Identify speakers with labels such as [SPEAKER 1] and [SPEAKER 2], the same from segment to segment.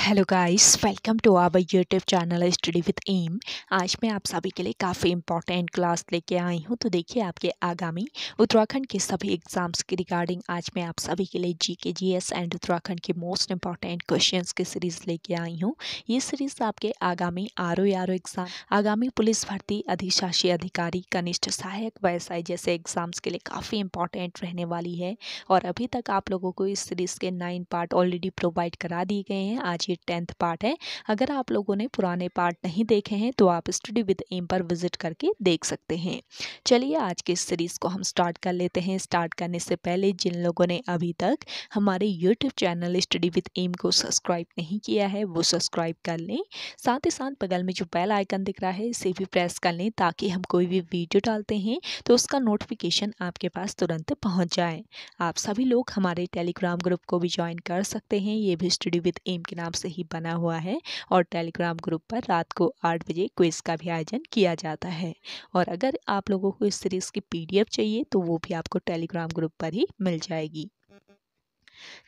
[SPEAKER 1] hello guys welcome to our YouTube channel study with M आज मैं आप सभी के लिए काफ़ी इंपॉर्टेंट क्लास लेके आई हूँ तो देखिए आपके आगामी उत्तराखंड के सभी एग्जाम्स के रिगार्डिंग आज मैं आप सभी के लिए जी के जी एस एंड उत्तराखंड के मोस्ट इंपॉर्टेंट क्वेश्चन की सीरीज़ लेके आई हूँ ये सीरीज़ आपके आगामी आर ओ एग्ज़ाम आगामी पुलिस भर्ती अधिशासी अधिकारी कनिष्ठ सहायक वैसाई जैसे एग्ज़ाम्स के लिए काफ़ी इंपॉर्टेंट रहने वाली है और अभी तक आप लोगों को इस सीरीज़ के नाइन पार्ट ऑलरेडी प्रोवाइड करा दिए गए हैं आज ये टेंथ पार्ट है अगर आप लोगों ने पुराने पार्ट नहीं देखे हैं तो आप स्टडी विद एम पर विजिट करके देख सकते हैं चलिए आज के इस सीरीज़ को हम स्टार्ट कर लेते हैं स्टार्ट करने से पहले जिन लोगों ने अभी तक हमारे YouTube channel study with M को सब्सक्राइब नहीं किया है वो सब्सक्राइब कर लें साथ ही साथ बगल में जो बेल आइकन दिख रहा है इसे भी प्रेस कर लें ताकि हम कोई भी वीडियो डालते हैं तो उसका नोटिफिकेशन आपके पास तुरंत पहुंच जाए आप सभी लोग हमारे टेलीग्राम ग्रुप को भी ज्वाइन कर सकते हैं ये भी स्टडी विद एम के नाम से ही बना हुआ है और टेलीग्राम ग्रुप पर रात को आठ बजे क्विज़ का भी आयोजन किया जाता है और अगर आप लोगों को इस सीरीज़ की पीडीएफ चाहिए तो वो भी आपको टेलीग्राम ग्रुप पर ही मिल जाएगी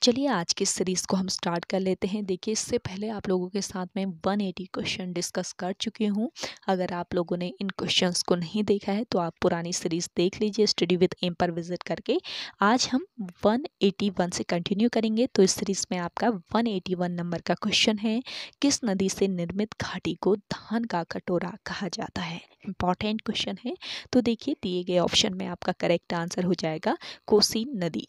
[SPEAKER 1] चलिए आज की सीरीज़ को हम स्टार्ट कर लेते हैं देखिए इससे पहले आप लोगों के साथ में 180 क्वेश्चन डिस्कस कर चुकी हूँ अगर आप लोगों ने इन क्वेश्चंस को नहीं देखा है तो आप पुरानी सीरीज़ देख लीजिए स्टडी विद एम पर विजिट करके आज हम 181 से कंटिन्यू करेंगे तो इस सीरीज़ में आपका 181 नंबर का क्वेश्चन है किस नदी से निर्मित घाटी को धान का कटोरा कहा जाता है इंपॉर्टेंट क्वेश्चन है तो देखिए दिए गए ऑप्शन में आपका करेक्ट आंसर हो जाएगा कोसी नदी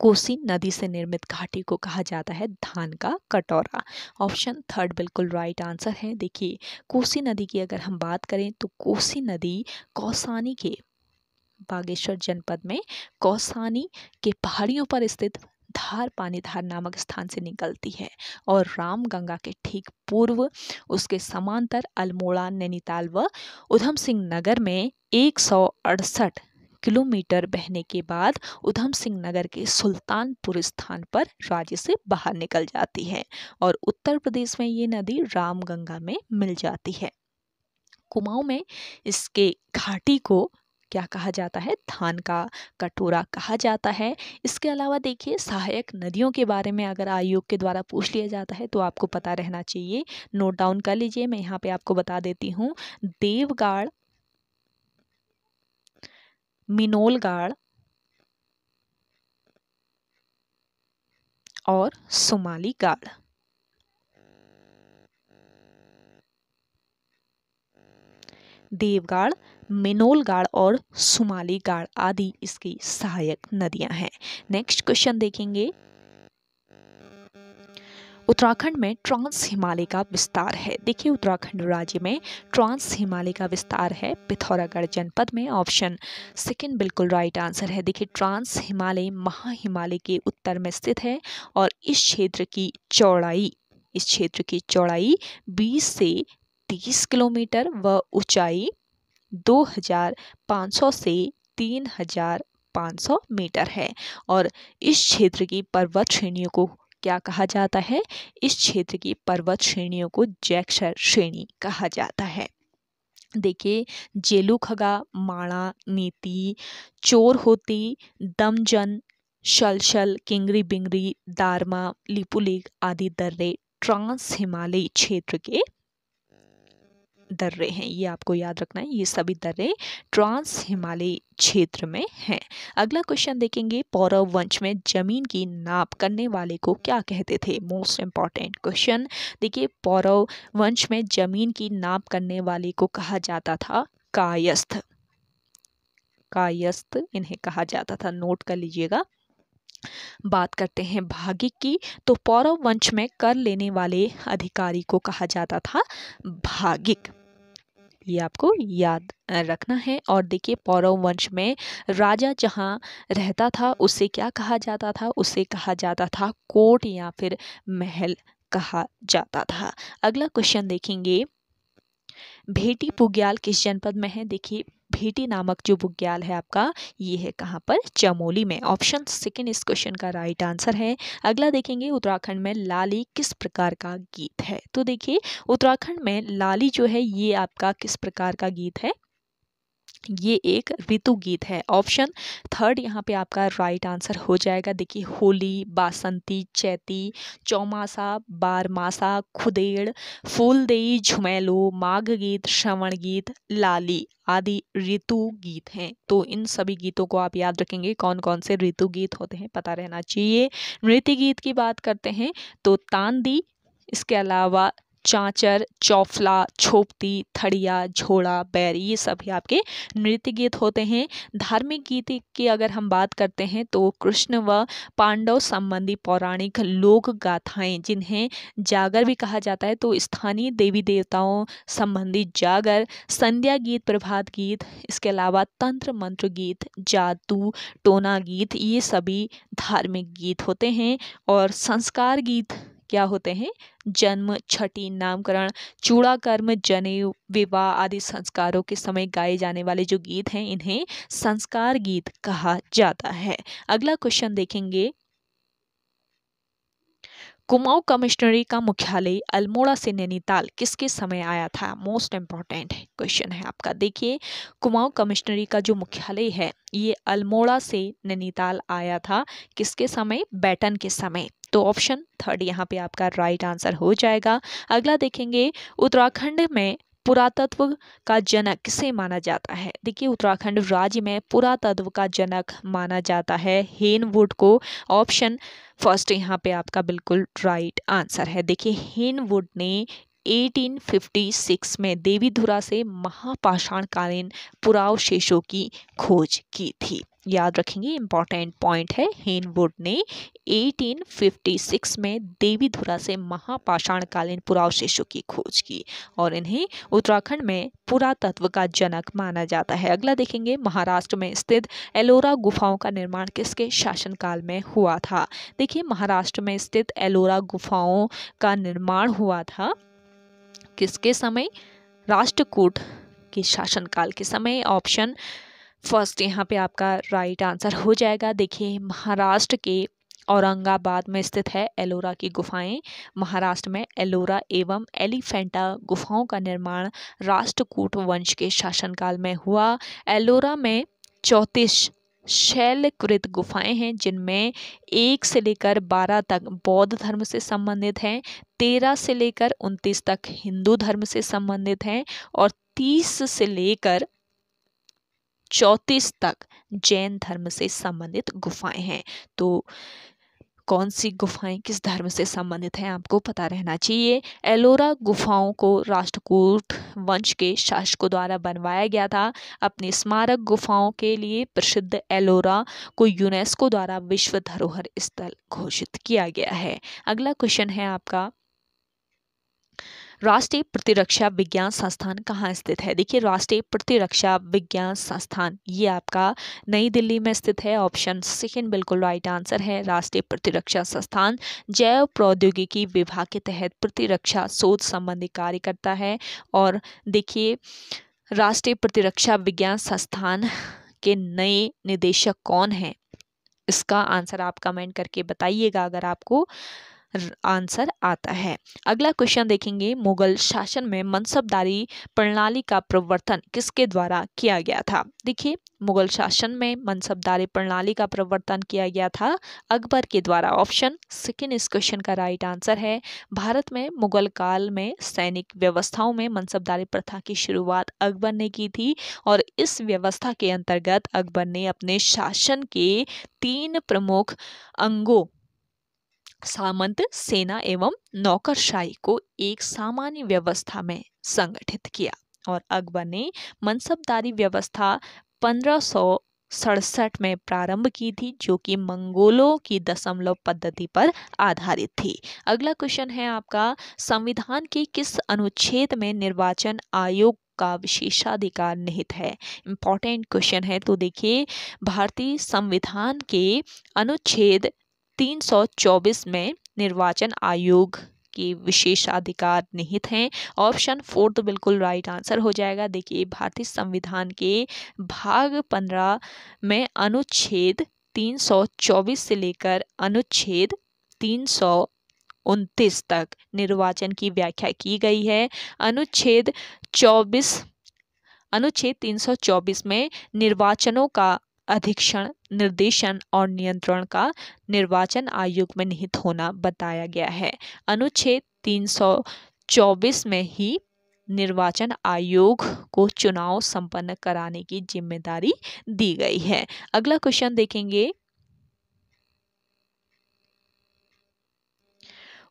[SPEAKER 1] कोसी नदी से निर्मित घाटी को कहा जाता है धान का कटोरा ऑप्शन थर्ड बिल्कुल राइट आंसर है देखिए कोसी नदी की अगर हम बात करें तो कोसी नदी कौसानी के बागेश्वर जनपद में कौसानी के पहाड़ियों पर स्थित धार पानीधार नामक स्थान से निकलती है और रामगंगा के ठीक पूर्व उसके समांतर अल्मोड़ा नैनीताल व उधम सिंह नगर में एक सौ अड़सठ किलोमीटर बहने के बाद उधम सिंह नगर के सुल्तानपुर स्थान पर राज्य से बाहर निकल जाती है और उत्तर प्रदेश में ये नदी रामगंगा में मिल जाती है कुमाऊं में इसके घाटी को क्या कहा जाता है धान का कटोरा कहा जाता है इसके अलावा देखिए सहायक नदियों के बारे में अगर आयोग के द्वारा पूछ लिया जाता है तो आपको पता रहना चाहिए नोट डाउन कर लीजिए मैं यहाँ पे आपको बता देती हूँ देवगाड़ मिनोल गाड़ और सुमाली गाड़ देवगाड़ मेनोल गाड़ और सुमाली गाड़ आदि इसकी सहायक नदियां हैं नेक्स्ट क्वेश्चन देखेंगे उत्तराखंड में ट्रांस हिमालय का विस्तार है देखिए उत्तराखंड राज्य में ट्रांस हिमालय का विस्तार है पिथौरागढ़ जनपद में ऑप्शन सेकंड बिल्कुल राइट आंसर है देखिए ट्रांस हिमालय महा हिमालय के उत्तर में स्थित है और इस क्षेत्र की चौड़ाई इस क्षेत्र की चौड़ाई 20 से 30 किलोमीटर व ऊंचाई 2500 से 3500 मीटर है और इस क्षेत्र की पर्वत श्रेणियों को क्या कहा जाता है इस क्षेत्र की पर्वत श्रेणियों को जैक्षर श्रेणी कहा जाता है देखिए खगा माणा नीति चोर होती दमजन शलशल किंगरी बिंगरी दारमा लिपुलिग आदि दर्रे ट्रांस हिमालयी क्षेत्र के दर्रे हैं ये आपको याद रखना है ये सभी दर्रे ट्रांस हिमालयी क्षेत्र में हैं अगला क्वेश्चन देखेंगे पौरव वंश में जमीन की नाप करने वाले को क्या कहते थे मोस्ट इम्पॉर्टेंट क्वेश्चन देखिए पौरव वंश में जमीन की नाप करने वाले को कहा जाता था कायस्थ कायस्थ इन्हें कहा जाता था नोट कर लीजिएगा बात करते हैं भागिक की तो पौरव वंश में कर लेने वाले अधिकारी को कहा जाता था भागिक ये आपको याद रखना है और देखिए पौरव वंश में राजा जहाँ रहता था उसे क्या कहा जाता था उसे कहा जाता था कोट या फिर महल कहा जाता था अगला क्वेश्चन देखेंगे भेटी पुग्याल किस जनपद में है देखिए भेटी नामक जो बुग्याल है आपका ये है कहाँ पर चमोली में ऑप्शन सेकेंड इस क्वेश्चन का राइट आंसर है अगला देखेंगे उत्तराखंड में लाली किस प्रकार का गीत है तो देखिए उत्तराखंड में लाली जो है ये आपका किस प्रकार का गीत है ये एक ऋतु गीत है ऑप्शन थर्ड यहाँ पे आपका राइट आंसर हो जाएगा देखिए होली बासंती चैती चौमासा बारमासा खुदेड़ फूलदेई झुमैलो माघ गीत श्रवण गीत लाली आदि ऋतु गीत हैं तो इन सभी गीतों को आप याद रखेंगे कौन कौन से ऋतु गीत होते हैं पता रहना चाहिए नृत्य गीत की बात करते हैं तो तांदी इसके अलावा चाचर चौफला छोपती थड़िया झोड़ा बैर ये सभी आपके नृत्य गीत होते हैं धार्मिक गीत की अगर हम बात करते हैं तो कृष्ण व पांडव संबंधी पौराणिक लोक गाथाएं जिन्हें जागर भी कहा जाता है तो स्थानीय देवी देवताओं संबंधी जागर संध्या गीत प्रभात गीत इसके अलावा तंत्र मंत्र गीत जादू टोना गीत ये सभी धार्मिक गीत होते हैं और संस्कार गीत क्या होते हैं जन्म छठी नामकरण चूड़ा कर्म जने विवाह आदि संस्कारों के समय गाए जाने वाले जो गीत हैं इन्हें संस्कार गीत कहा जाता है अगला क्वेश्चन देखेंगे कुमाऊ कमिश्नरी का मुख्यालय अल्मोड़ा से नैनीताल किसके समय आया था मोस्ट इम्पॉर्टेंट क्वेश्चन है आपका देखिए कुमाऊं कमिश्नरी का जो मुख्यालय है ये अल्मोड़ा से नैनीताल आया था किसके समय बैटन के समय तो ऑप्शन थर्ड यहाँ पे आपका राइट आंसर हो जाएगा अगला देखेंगे उत्तराखंड में पुरातत्व का जनक किसे माना जाता है देखिए उत्तराखंड राज्य में पुरातत्व का जनक माना जाता है हेनवुड को ऑप्शन फर्स्ट यहाँ पे आपका बिल्कुल राइट आंसर है देखिए हेनवुड ने 1856 में देवीधुरा से महापाषाणकालीन पुरावशेषों की खोज की थी याद रखेंगे इम्पॉर्टेंट पॉइंट है हेनवुड ने 1856 में देवीधुरा से महापाषाणकालीन पुरावशेषों की खोज की और इन्हें उत्तराखंड में पुरातत्व का जनक माना जाता है अगला देखेंगे महाराष्ट्र में स्थित एलोरा गुफाओं का निर्माण किसके शासनकाल में हुआ था देखिए महाराष्ट्र में स्थित एलोरा गुफाओं का निर्माण हुआ था किसके समय राष्ट्रकूट के शासनकाल के समय ऑप्शन फर्स्ट यहाँ पे आपका राइट आंसर हो जाएगा देखिए महाराष्ट्र के औरंगाबाद में स्थित है एलोरा की गुफाएं महाराष्ट्र में एलोरा एवं एलिफेंटा गुफाओं का निर्माण राष्ट्रकूट वंश के शासनकाल में हुआ एलोरा में चौंतीस शैलकृत गुफाएं हैं जिनमें एक से लेकर बारह तक बौद्ध धर्म से संबंधित हैं तेरह से लेकर उनतीस तक हिंदू धर्म से संबंधित हैं और तीस से लेकर चौंतीस तक जैन धर्म से संबंधित गुफाएं हैं तो कौन सी गुफाएं किस धर्म से संबंधित हैं आपको पता रहना चाहिए एलोरा गुफाओं को राष्ट्रकूट वंश के शासकों द्वारा बनवाया गया था अपनी स्मारक गुफाओं के लिए प्रसिद्ध एलोरा को यूनेस्को द्वारा विश्व धरोहर स्थल घोषित किया गया है अगला क्वेश्चन है आपका राष्ट्रीय प्रतिरक्षा विज्ञान संस्थान कहाँ स्थित है देखिए राष्ट्रीय प्रतिरक्षा विज्ञान संस्थान ये आपका नई दिल्ली में स्थित है ऑप्शन सेकेंड बिल्कुल राइट आंसर है राष्ट्रीय प्रतिरक्षा संस्थान जैव प्रौद्योगिकी विभाग के तहत प्रतिरक्षा शोध संबंधी कार्य करता है और देखिए राष्ट्रीय प्रतिरक्षा विज्ञान संस्थान के नए निदेशक कौन हैं इसका आंसर आप कमेंट करके बताइएगा अगर आपको आंसर आता है अगला क्वेश्चन देखेंगे मुगल शासन में मनसबदारी प्रणाली का प्रवर्तन किसके द्वारा किया गया था देखिए मुगल शासन में मनसबदारी प्रणाली का प्रवर्तन किया गया था अकबर के द्वारा ऑप्शन सेकेंड इस क्वेश्चन का राइट आंसर है भारत में मुगल काल में सैनिक व्यवस्थाओं में मनसबदारी प्रथा की शुरुआत अकबर ने की थी और इस व्यवस्था के अंतर्गत अकबर ने अपने शासन के तीन प्रमुख अंगों सामंत सेना एवं नौकरशाही को एक सामान्य व्यवस्था में संगठित किया और अकबर ने मनसबदारी व्यवस्था पंद्रह सौ सड़सठ में प्रारंभ की थी जो कि मंगोलों की दशमलव पद्धति पर आधारित थी अगला क्वेश्चन है आपका संविधान के किस अनुच्छेद में निर्वाचन आयोग का विशेषाधिकार निहित है इम्पॉर्टेंट क्वेश्चन है तो देखिए भारतीय संविधान के अनुच्छेद 324 में निर्वाचन आयोग के विशेषाधिकार निहित हैं ऑप्शन फोर्थ तो बिल्कुल राइट आंसर हो जाएगा देखिए भारतीय संविधान के भाग पंद्रह में अनुच्छेद 324 से लेकर अनुच्छेद तीन उनतीस तक निर्वाचन की व्याख्या की गई है अनुच्छेद 24 अनुच्छेद 324 में निर्वाचनों का अधीक्षण निर्देशन और नियंत्रण का निर्वाचन आयोग में निहित होना बताया गया है अनुच्छेद 324 में ही निर्वाचन आयोग को चुनाव संपन्न कराने की जिम्मेदारी दी गई है अगला क्वेश्चन देखेंगे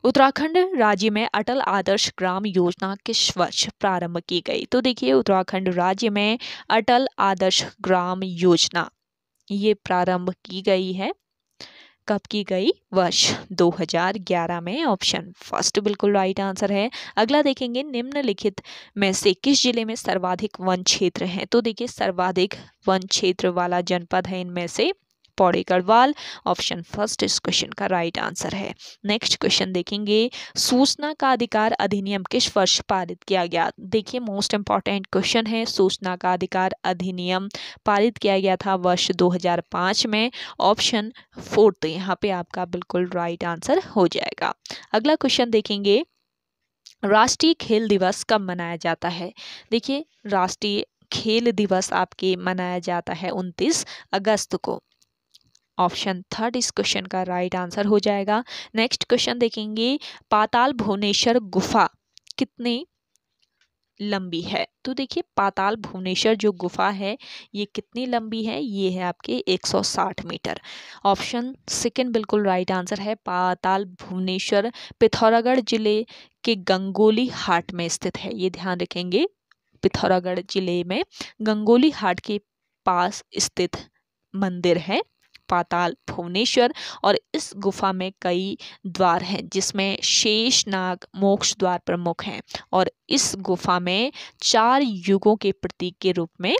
[SPEAKER 1] उत्तराखंड राज्य में अटल आदर्श ग्राम योजना किस वर्ष प्रारंभ की गई तो देखिए उत्तराखंड राज्य में अटल आदर्श ग्राम योजना ये प्रारंभ की गई है कब की गई वर्ष 2011 में ऑप्शन फर्स्ट बिल्कुल राइट आंसर है अगला देखेंगे निम्नलिखित में से किस जिले में सर्वाधिक वन क्षेत्र है तो देखिए सर्वाधिक वन क्षेत्र वाला जनपद है इनमें से पौड़ी गढ़वाल ऑप्शन फर्स्ट इस क्वेश्चन का राइट आंसर है नेक्स्ट क्वेश्चन देखेंगे सूचना का अधिकार अधिनियम किस वर्ष पारित किया गया देखिए मोस्ट इंपॉर्टेंट क्वेश्चन है सूचना का अधिकार अधिनियम पारित किया गया था वर्ष 2005 में ऑप्शन फोर्थ तो यहाँ पे आपका बिल्कुल राइट आंसर हो जाएगा अगला क्वेश्चन देखेंगे राष्ट्रीय खेल दिवस कब मनाया जाता है देखिए राष्ट्रीय खेल दिवस आपके मनाया जाता है 29 अगस्त को ऑप्शन थर्ड इस क्वेश्चन का राइट आंसर हो जाएगा नेक्स्ट क्वेश्चन देखेंगे पाताल भुवनेश्वर गुफा कितनी लंबी है तो देखिए पाताल भुवनेश्वर जो गुफा है ये कितनी लंबी है ये है आपके 160 मीटर ऑप्शन सेकंड बिल्कुल राइट आंसर है पाताल भुवनेश्वर पिथौरागढ़ जिले के गंगोली हाट में स्थित है ये ध्यान रखेंगे पिथौरागढ़ जिले में गंगोली हाट के पास स्थित मंदिर है पाताल भुवनेश्वर और इस गुफा में कई द्वार हैं जिसमें शेषनाग मोक्ष द्वार प्रमुख हैं और इस गुफा में चार युगों के प्रतीक के रूप में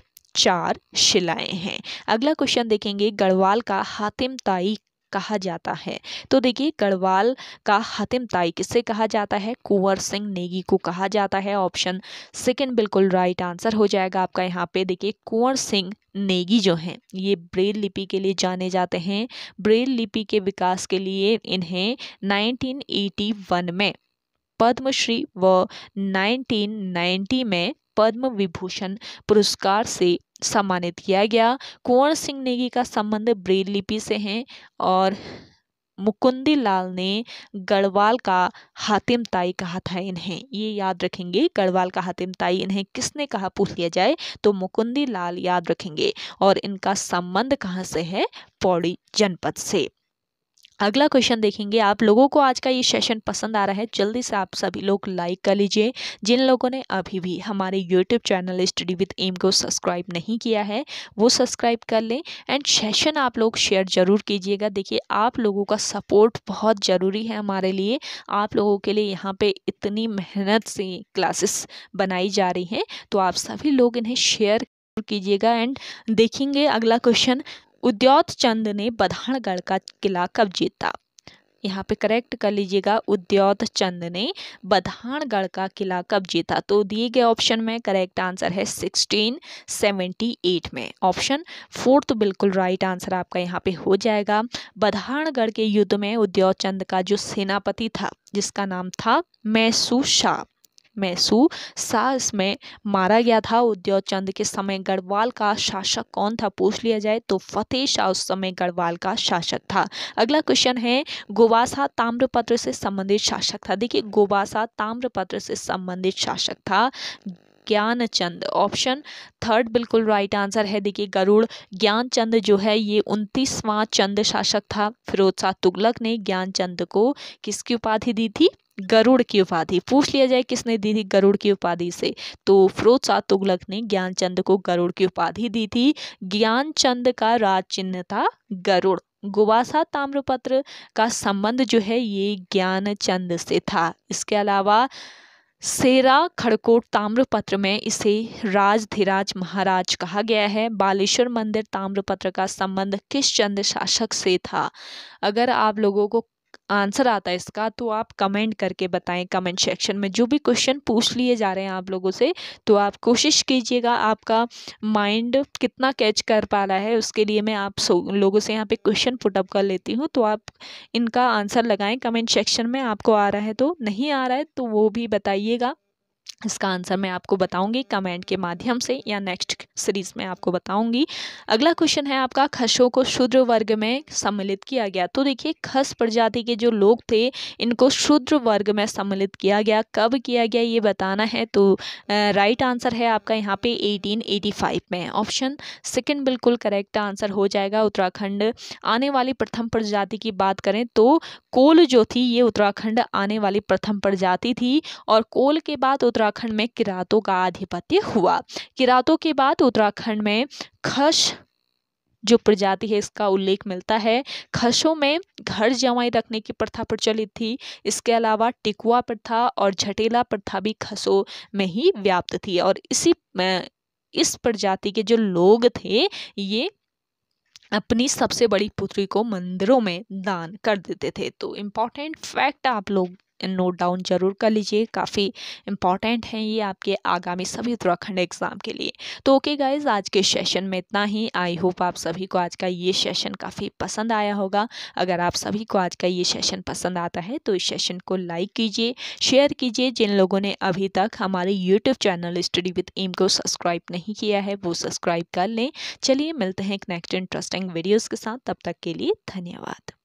[SPEAKER 1] चार शिलाएं हैं अगला क्वेश्चन देखेंगे गढ़वाल का हातिम ताई कहा जाता है तो देखिए गढ़वाल का हतिम ताई किससे कहा जाता है कुंवर सिंह नेगी को कहा जाता है ऑप्शन सेकंड बिल्कुल राइट आंसर हो जाएगा आपका यहाँ पे देखिए कुंवर सिंह नेगी जो हैं ये ब्रेल लिपि के लिए जाने जाते हैं ब्रेल लिपि के विकास के लिए इन्हें 1981 में पद्मश्री व 1990 में पद्म विभूषण पुरस्कार से सम्मानित किया गया कुंवर सिंह नेगी का संबंध ब्रेल लिपि से है और मुकुंदी लाल ने गढ़वाल का हातिम ताई कहा था इन्हें ये याद रखेंगे गढ़वाल का हातिम ताई इन्हें किसने कहा पूछ लिया जाए तो मुकुंदी लाल याद रखेंगे और इनका संबंध कहाँ से है पौड़ी जनपद से अगला क्वेश्चन देखेंगे आप लोगों को आज का ये सेशन पसंद आ रहा है जल्दी से आप सभी लोग लाइक कर लीजिए जिन लोगों ने अभी भी हमारे YouTube channel study with M को सब्सक्राइब नहीं किया है वो सब्सक्राइब कर लें एंड सेशन आप लोग शेयर ज़रूर कीजिएगा देखिए आप लोगों का सपोर्ट बहुत ज़रूरी है हमारे लिए आप लोगों के लिए यहाँ पर इतनी मेहनत से क्लासेस बनाई जा रही हैं तो आप सभी लोग इन्हें शेयर कीजिएगा एंड देखेंगे अगला क्वेश्चन उद्योत चंद ने बधाणगढ़ का किला कब जीता यहाँ पे करेक्ट कर लीजिएगा उद्योत चंद ने बधाणगढ़ का किला कब जीता तो दिए गए ऑप्शन में करेक्ट आंसर है 1678 में ऑप्शन फोर्थ बिल्कुल राइट आंसर आपका यहाँ पे हो जाएगा बधाणगढ़ के युद्ध में उद्योत चंद का जो सेनापति था जिसका नाम था मैसू शाह मैसू सास में मारा गया था उद्योग चंद के समय गढ़वाल का शासक कौन था पूछ लिया जाए तो फतेह शाह उस समय गढ़वाल का शासक था अगला क्वेश्चन है गोवासा ताम्रपत्र से संबंधित शासक था देखिए गोवासा ताम्रपत्र से संबंधित शासक था ज्ञानचंद ऑप्शन थर्ड बिल्कुल राइट आंसर है देखिए गरुड़ ज्ञानचंद जो है ये उनतीसवां चंद शासक था फिरोज शाह तुगलक ने ज्ञानचंद को किसकी उपाधि दी थी गरुड़ की उपाधि पूछ लिया जाए किसने दी थी गरुड़ की उपाधि से तो फिरोज शाह तुगलक ने ज्ञानचंद को गरुड़ की उपाधि दी थी ज्ञानचंद का राज चिन्ह था गरुड़ गुबासा ताम्रपत्र का संबंध जो है ये ज्ञानचंद से था इसके अलावा सेरा खड़कोट ताम्रपत्र में इसे राजधिराज महाराज कहा गया है बालेश्वर मंदिर ताम्रपत्र का संबंध किस चंद्र शासक से था अगर आप लोगों को आंसर आता है इसका तो आप कमेंट करके बताएं कमेंट सेक्शन में जो भी क्वेश्चन पूछ लिए जा रहे हैं आप लोगों से तो आप कोशिश कीजिएगा आपका माइंड कितना कैच कर पा रहा है उसके लिए मैं आप लोगों से यहाँ पे क्वेश्चन पुटअप कर लेती हूँ तो आप इनका आंसर लगाएं कमेंट सेक्शन में आपको आ रहा है तो नहीं आ रहा है तो वो भी बताइएगा इसका आंसर मैं आपको बताऊंगी कमेंट के माध्यम से या नेक्स्ट सीरीज में आपको बताऊंगी अगला क्वेश्चन है आपका खसों को शूद्र वर्ग में सम्मिलित किया गया तो देखिए खस प्रजाति के जो लोग थे इनको शूद्र वर्ग में सम्मिलित किया गया कब किया गया ये बताना है तो राइट आंसर है आपका यहाँ पे 1885 में ऑप्शन सेकंड बिल्कुल करेक्ट आंसर हो जाएगा उत्तराखंड आने वाली प्रथम प्रजाति की बात करें तो कोल जो थी ये उत्तराखंड आने वाली प्रथम प्रजाति थी और कोल के बाद उत्तरा उत्तराखंड में किरातों का आधिपत्य हुआ किरातों के बाद उत्तराखंड में खश जो प्रजाति है इसका उल्लेख मिलता है खशों में घर जमाई रखने की प्रथा प्रचलित थी इसके अलावा टिकुआ प्रथा और झटेला प्रथा भी खसों में ही व्याप्त थी और इसी इस प्रजाति के जो लोग थे ये अपनी सबसे बड़ी पुत्री को मंदिरों में दान कर देते थे तो इम्पॉर्टेंट फैक्ट आप लोग नोट डाउन ज़रूर कर लीजिए काफ़ी इंपॉर्टेंट हैं ये आपके आगामी सभी उत्तराखंड एग्ज़ाम के लिए तो ओके गाइज आज के सेशन में इतना ही आई होप आप सभी को आज का ये सेशन काफ़ी पसंद आया होगा अगर आप सभी को आज का ये सेशन पसंद आता है तो इस सेशन को लाइक कीजिए शेयर कीजिए जिन लोगों ने अभी तक हमारे YouTube channel study with M को सब्सक्राइब नहीं किया है वो सब्सक्राइब कर लें चलिए मिलते हैं एक नेक्स्ट इंटरेस्टिंग वीडियोज़ के साथ तब तक के लिए धन्यवाद